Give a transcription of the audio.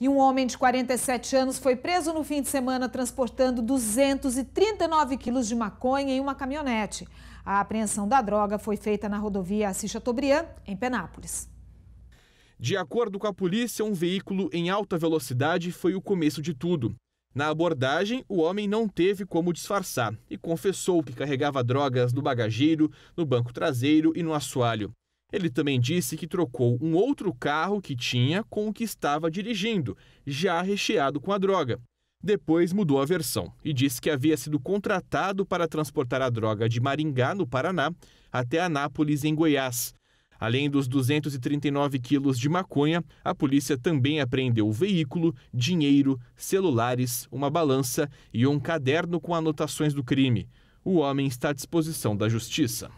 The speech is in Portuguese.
E um homem de 47 anos foi preso no fim de semana transportando 239 quilos de maconha em uma caminhonete. A apreensão da droga foi feita na rodovia Assis Chateaubriand, em Penápolis. De acordo com a polícia, um veículo em alta velocidade foi o começo de tudo. Na abordagem, o homem não teve como disfarçar e confessou que carregava drogas no bagageiro, no banco traseiro e no assoalho. Ele também disse que trocou um outro carro que tinha com o que estava dirigindo, já recheado com a droga. Depois mudou a versão e disse que havia sido contratado para transportar a droga de Maringá, no Paraná, até Anápolis, em Goiás. Além dos 239 quilos de maconha, a polícia também apreendeu o veículo, dinheiro, celulares, uma balança e um caderno com anotações do crime. O homem está à disposição da justiça.